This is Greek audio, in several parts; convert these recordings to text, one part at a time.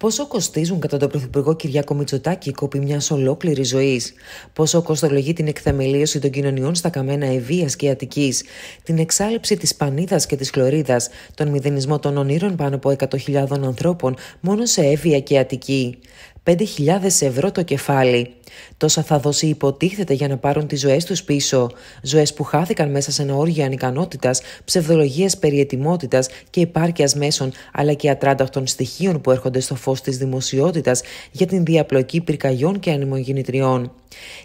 Πόσο κοστίζουν κατά τον Πρωθυπουργό Κυριάκο Μητσοτάκη οι κόποι μιας ολόκληρης ζωής, Πόσο κοστολογεί την εκθεμελίωση των κοινωνιών στα καμένα Ευεία και Αττικής, την εξάλληψη της πανίδας και της χλωρίδας, τον μηδενισμό των ονείρων πάνω από 100.000 ανθρώπων μόνο σε Εύβοια και Αττική, 5.000 ευρώ το κεφάλι. Τόσα θα δώσει υποτίθεται για να πάρουν τις ζωές τους πίσω. Ζωές που χάθηκαν μέσα σε όργιο ανικανότητας, ψευδολογίες περιετοιμότητας και υπάρκειας μέσων, αλλά και ατράνταχτων στοιχείων που έρχονται στο φως της δημοσιότητας για την διαπλοκή πυρκαγιών και ανημογεννητριών.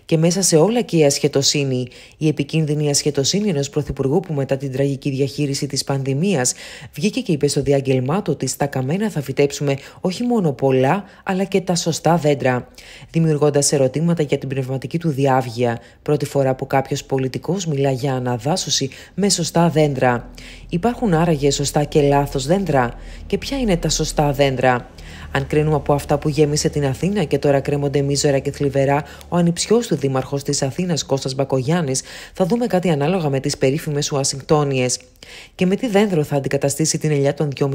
Και μέσα σε όλα και η ασχετοσύνη, η επικίνδυνη ασχετοσύνη ενός πρωθυπουργού που μετά την τραγική διαχείριση της πανδημίας βγήκε και είπε στο διάγγελμά του ότι στα καμένα θα φυτέψουμε όχι μόνο πολλά, αλλά και τα σωστά δέντρα. Δημιουργώντας ερωτήματα για την πνευματική του διάβγεια, πρώτη φορά που κάποιος πολιτικός μιλά για αναδάσωση με σωστά δέντρα. Υπάρχουν άραγε σωστά και λάθος δέντρα, και ποια είναι τα σωστά δέντρα. Αν κρίνουμε από αυτά που γέμισε την Αθήνα και τώρα κρέμονται μίζωρα και θλιβερά, ο ανυψιό του δήμαρχος της Αθήνας Κώστας Μπακογιάννης θα δούμε κάτι ανάλογα με τις περίφημες Ουασιγκτόνιες. Και με τι δένδρο θα αντικαταστήσει την ελιά των 2.500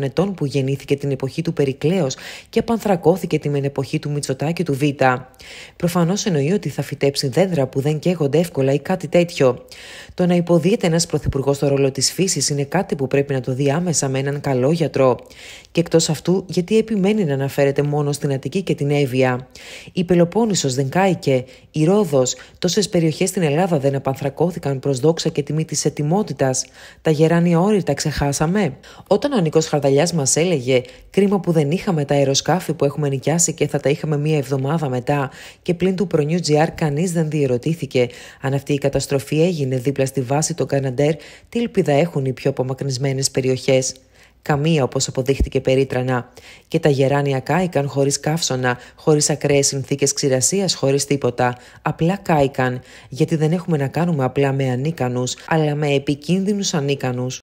ετών που γεννήθηκε την εποχή του Περικλέως και απανθρακώθηκε την εποχή του Μητσοτάκη του Β. Προφανώς εννοεί ότι θα φυτέψει δέντρα που δεν καίγονται εύκολα ή κάτι τέτοιο. Το να υποδίεται ένας πρωθυπουργός το ρόλο της φύσης είναι κάτι που πρέπει να το δει άμεσα με έναν καλό γιατρό. Και εκτός αυτού, γιατί επιμένει να αναφέρεται μόνο στην Αττική και την Εύβοια. Η Πελοπόννησος δεν κάηκε, η Ρόδος, τόσες περιοχές στην Ελλάδα δεν απανθρακώθηκαν προς δόξα και τιμή της ετοιμότητας. Τα γεράνια τα ξεχάσαμε. Όταν ο Νικό Χαρδαλιά μας έλεγε Κρίμα που δεν είχαμε τα αεροσκάφη που έχουμε νοικιάσει και θα τα είχαμε μία εβδομάδα μετά, και πλην του προνιού GR κανείς δεν διερωτήθηκε αν αυτή η καταστροφή έγινε δίπλα στη βάση των Καναντέρ, τι ελπίδα έχουν οι πιο απομακρυσμένες περιοχές καμία όπως αποδείχτηκε περίτρανα. Και τα γεράνια κάηκαν χωρίς καύσωνα, χωρίς ακραίες συνθήκες ξηρασίας, χωρίς τίποτα. Απλά κάηκαν, γιατί δεν έχουμε να κάνουμε απλά με ανίκανους, αλλά με επικίνδυνους ανίκανους.